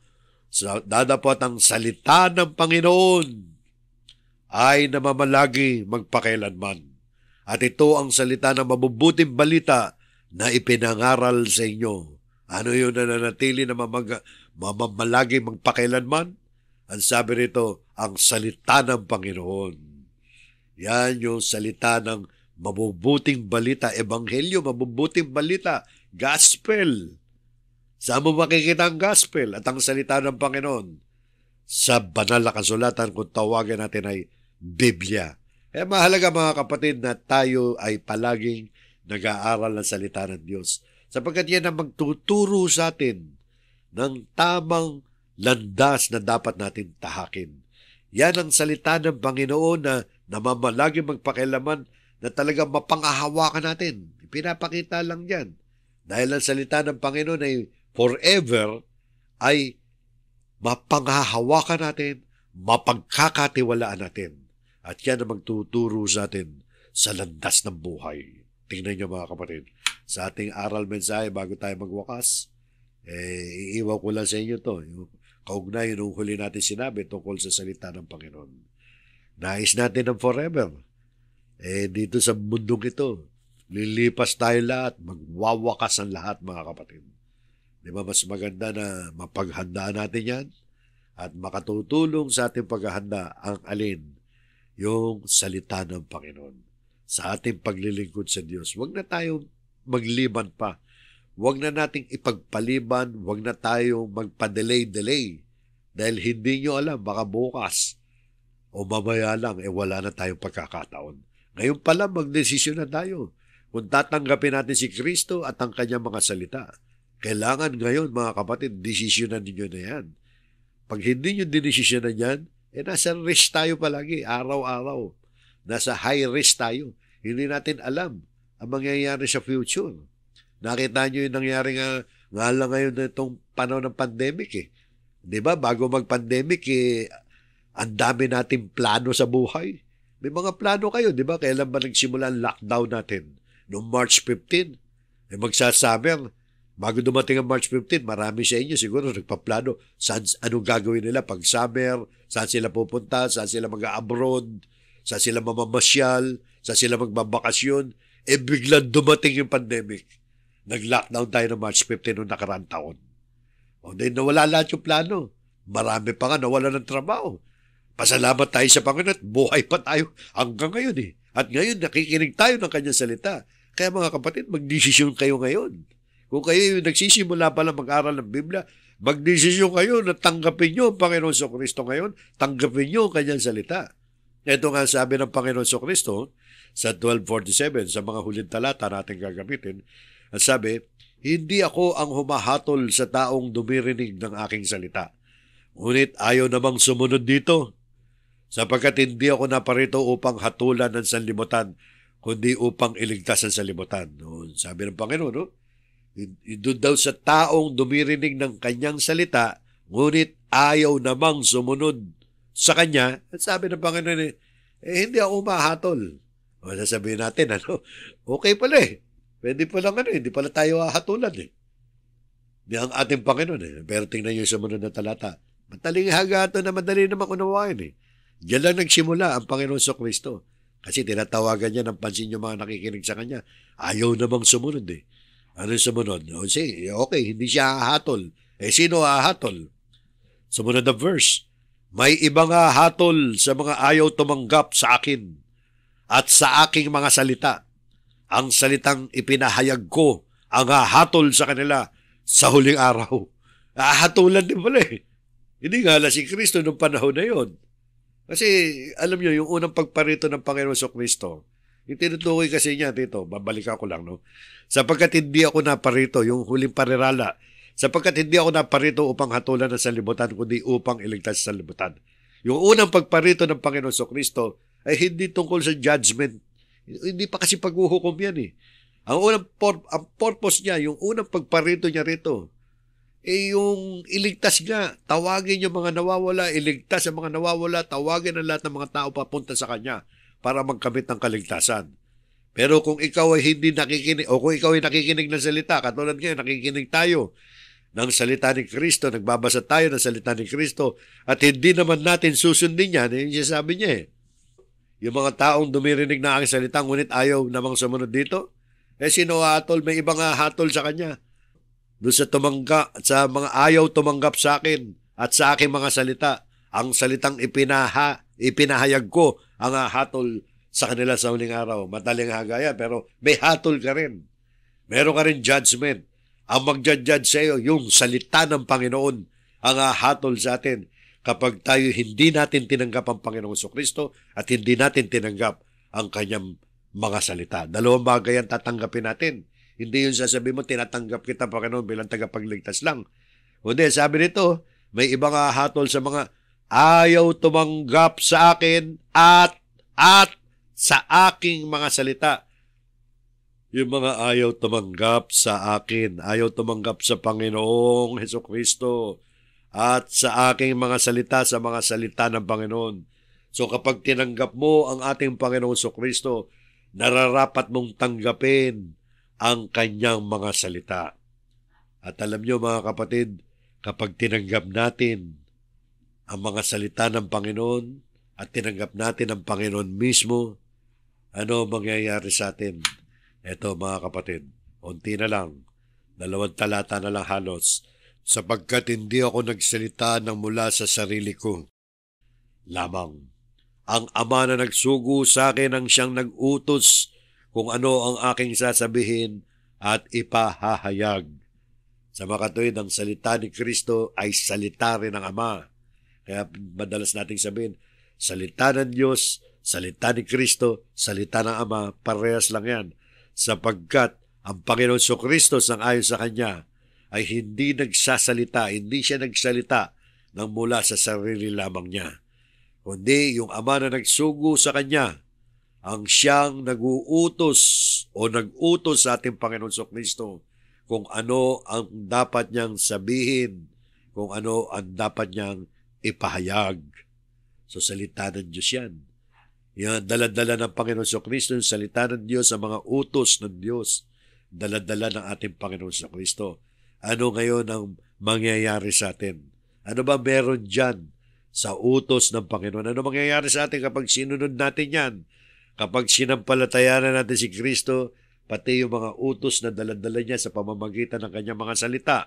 sa dadapot ang salita ng Panginoon ay namamalagi magpakailanman. At ito ang salita ng mabubuting balita na ipinangaral sa inyo. Ano yun nananatili na mamag- mamamalagi magpakailanman? Ang sabi rito, ang salita ng Panginoon. Yan yung salita ng mabubuting balita, ebanghelyo, mabubuting balita, gospel. Saan mo makikita ang gospel at ang salita ng Panginoon? Sa banal na kasulatan kung tawagin natin ay Biblia. Eh mahalaga mga kapatid na tayo ay palaging nag-aaral ng salita ng Diyos. Sapagkat yan ang magtuturo sa atin ng tamang landas na dapat natin tahakin. Yan ang salita ng Panginoon na namamalagi magpakilaman na talagang mapangahawakan natin. Pinapakita lang yan. Dahil ang salita ng Panginoon ay forever ay mapanghahawakan natin, mapagkakatiwalaan natin. At yan ang magtuturo sa atin sa landas ng buhay. Tingnan nyo mga kapatid. Sa ating aral mensahe bago tayo magwakas, eh, iiwaw ko lang sa inyo to. Yung kaugnay nung huli natin sinabi tungkol sa salita ng Panginoon. Nais natin ng forever. Eh, dito sa mundong ito, lilipas tayo lahat, magwawakas ang lahat mga kapatid. Di ba mas maganda na mapaghandaan natin yan at makatutulong sa ating paghahanda ang alin, yung salita ng Panginoon sa ating paglilingkod sa Diyos. Huwag na tayong magliban pa. Huwag na nating ipagpaliban, huwag na tayong magpa-delay-delay dahil hindi nyo alam, baka bukas o mamaya lang, eh wala na tayong pagkakataon. Ngayon pala, magdesisyon na tayo kung tatanggapin natin si Kristo at ang kanyang mga salita. Kailangan ngayon, mga kapatid, desisyonan ninyo na yan. Pag hindi nyo dinesisyonan yan, eh nasa risk tayo palagi, araw-araw. Nasa high risk tayo. Hindi natin alam ang mangyayari sa future. Nakita nyo yung nangyari nga, nga lang ngayon na itong panahon ng pandemic eh. Di ba? Bago mag-pandemic eh, ang dami nating plano sa buhay. May mga plano kayo, di ba? Kailan ba nagsimula ang lockdown natin? Noong March 15. Eh magsasummer, bago dumating ang March 15, marami sa inyo siguro nagpaplano saan, anong gagawin nila pag summer, saan sila pupunta, saan sila mag-abroad, saan sila mamamasyal, sa sila magbabakasyon, e eh biglang dumating yung pandemic. Nag-lockdown tayo ng March 15 noong nakaraan taon. O, oh, dahil nawala lahat yung plano. Marami pa nga nawala ng trabaho. Pasalamat tayo sa Panginoon at buhay pa tayo hanggang ngayon eh. At ngayon, nakikinig tayo ng kanyang salita. Kaya mga kapatid, magdesisyon kayo ngayon. Kung kayo yung nagsisimula pa lang mag-aral ng Biblia, magdesisyon kayo na tanggapin nyo ang Panginoon So Kristo ngayon, tanggapin nyo ang kanyang salita. Ito nga sabi ng Panginoon So Kristo, sa 1247 sa mga huling talata natin gagamitin. At sabi, hindi ako ang humahatol sa taong dumirinig ng aking salita. Ngunit ayaw namang sumunod dito sapagkat hindi ako naparito upang hatulan ng sanlibutan kundi upang iligtas ang sanlibutan. Noon, sabi ng Panginoon, no? Doon daw sa taong dumirinig ng kanyang salita, ngunit ayaw namang sumunod sa kanya. At sabi ng Panginoon, eh, eh hindi ako mahatol. O sasabihin natin, ano, okay pala eh. Pwede pala ano, eh. hindi pala tayo hahatulan eh. Di ang ating Panginoon eh. Pero tingnan nyo sa munod na talata. Mataling hagato na madali naman unawain eh. Diyan lang nagsimula ang Panginoon sa Kristo. Kasi tinatawagan niya ng pansin yung mga nakikinig sa kanya. Ayaw namang sumunod eh. Ano sumunod? O si, okay, hindi siya hahatol. Eh sino hahatol? Sumunod na verse. May ibang hahatol sa mga ayaw tumanggap sa akin at sa aking mga salita. Ang salitang ipinahayag ko ang hahatol sa kanila sa huling araw. Ahatulan din pala eh. Hindi nga ala si Kristo noong panahon na yon. Kasi alam nyo, yung unang pagparito ng Panginoon sa Kristo, yung kasi niya, dito, babalik ako lang, no? Sapagkat hindi ako naparito, yung huling parirala, sapagkat hindi ako naparito upang hatulan ng salibutan, kundi upang iligtas sa salibutan. Yung unang pagparito ng Panginoon sa Kristo, ay eh, hindi tungkol sa judgment. Hindi pa kasi paghuhukom yan eh. Ang unang por- ang purpose niya, yung unang pagparito niya rito, eh yung iligtas nga, tawagin yung mga nawawala, iligtas ang mga nawawala, tawagin ang lahat ng mga tao papunta sa kanya para magkamit ng kaligtasan. Pero kung ikaw ay hindi nakikinig, o kung ikaw ay nakikinig ng salita, katulad ngayon, nakikinig tayo ng salita ni Kristo, nagbabasa tayo ng salita ni Kristo, at hindi naman natin susundin yan, yun yung sabi niya eh. Yung mga taong dumirinig na ang salita ngunit ayaw namang sumunod dito, eh sino hatol? May ibang hatol sa kanya. Doon sa tumangga, sa mga ayaw tumanggap sa akin at sa aking mga salita, ang salitang ipinaha, ipinahayag ko ang hatol sa kanila sa uling araw. Madaling hagaya, pero may hatol ka rin. Meron ka rin judgment. Ang magja sa iyo, yung salita ng Panginoon ang hatol sa atin kapag tayo hindi natin tinanggap ang Panginoong Kristo at hindi natin tinanggap ang kanyang mga salita. Dalawang bagay ang tatanggapin natin. Hindi yun sasabihin mo, tinatanggap kita Panginoon bilang tagapagligtas lang. Kundi sabi nito, may ibang hatol sa mga ayaw tumanggap sa akin at at sa aking mga salita. Yung mga ayaw tumanggap sa akin, ayaw tumanggap sa Panginoong Heso Kristo, at sa aking mga salita sa mga salita ng Panginoon. So kapag tinanggap mo ang ating Panginoon So Kristo, nararapat mong tanggapin ang kanyang mga salita. At alam nyo mga kapatid, kapag tinanggap natin ang mga salita ng Panginoon at tinanggap natin ang Panginoon mismo, ano mangyayari sa atin? Ito mga kapatid, unti na lang, dalawang talata na lang halos, sapagkat hindi ako nagsalita ng mula sa sarili ko. Lamang, ang ama na nagsugo sa akin ang siyang nagutos kung ano ang aking sasabihin at ipahahayag. Sa makatuwid, ang salita ni Kristo ay salita rin ng Ama. Kaya madalas nating sabihin, salita ng Diyos, salita ni Kristo, salita ng Ama, parehas lang yan. Sapagkat ang Panginoon So Kristo sang ayon sa Kanya ay hindi nagsasalita, hindi siya nagsalita nang mula sa sarili lamang niya, kundi yung ama na nagsugo sa kanya ang siyang naguutos o nagutos sa ating Panginoon sa Kristo kung ano ang dapat niyang sabihin, kung ano ang dapat niyang ipahayag. So salita ng Diyos yan. Yan, daladala ng Panginoon sa Kristo, yung salita ng Diyos, sa mga utos ng Diyos, daladala ng ating Panginoon sa Kristo. Ano ngayon ang mangyayari sa atin? Ano ba meron dyan sa utos ng Panginoon? Ano mangyayari sa atin kapag sinunod natin yan? Kapag sinampalatayanan natin si Kristo, pati yung mga utos na daladala niya sa pamamagitan ng kanyang mga salita.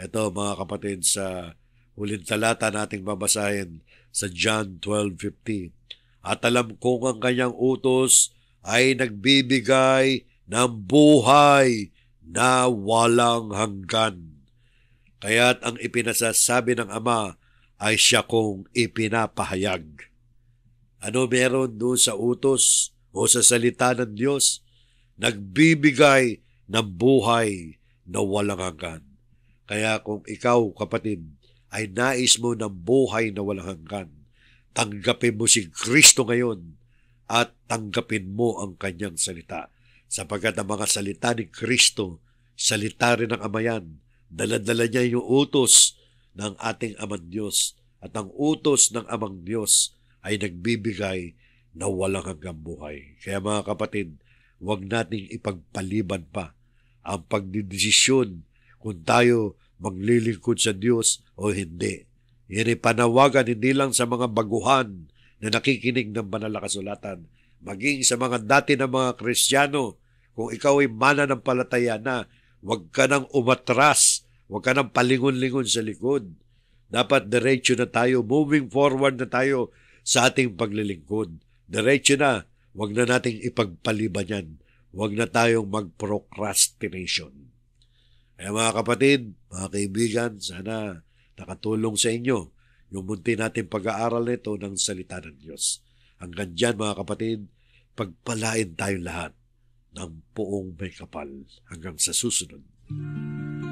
Ito mga kapatid sa huling talata nating babasahin sa John 12.50. At alam kong ang kanyang utos ay nagbibigay ng buhay na walang hanggan. Kaya't ang ipinasasabi ng Ama ay siya kong ipinapahayag. Ano meron doon sa utos o sa salita ng Diyos? Nagbibigay ng buhay na walang hanggan. Kaya kung ikaw, kapatid, ay nais mo ng buhay na walang hanggan, tanggapin mo si Kristo ngayon at tanggapin mo ang kanyang salita sapagkat ang mga salita ni Kristo, salita rin ng Amayan, daladala niya yung utos ng ating Amang Diyos at ang utos ng Amang Diyos ay nagbibigay na walang hanggang buhay. Kaya mga kapatid, huwag nating ipagpaliban pa ang pagdidesisyon kung tayo maglilingkod sa Diyos o hindi. Yan ay panawagan hindi lang sa mga baguhan na nakikinig ng banal na kasulatan, maging sa mga dati na mga Kristiyano, kung ikaw ay mananampalataya na, huwag ka nang umatras, huwag ka nang palingon-lingon sa likod. Dapat diretsyo na tayo, moving forward na tayo sa ating paglilingkod. Diretsyo na, huwag na nating ipagpaliban yan. Huwag na tayong mag-procrastination. Kaya mga kapatid, mga kaibigan, sana nakatulong sa inyo yung munti natin pag-aaral nito ng salita ng Diyos. Hanggang dyan mga kapatid, pagpalain tayong lahat ng poong may kapal hanggang sa susunod. Music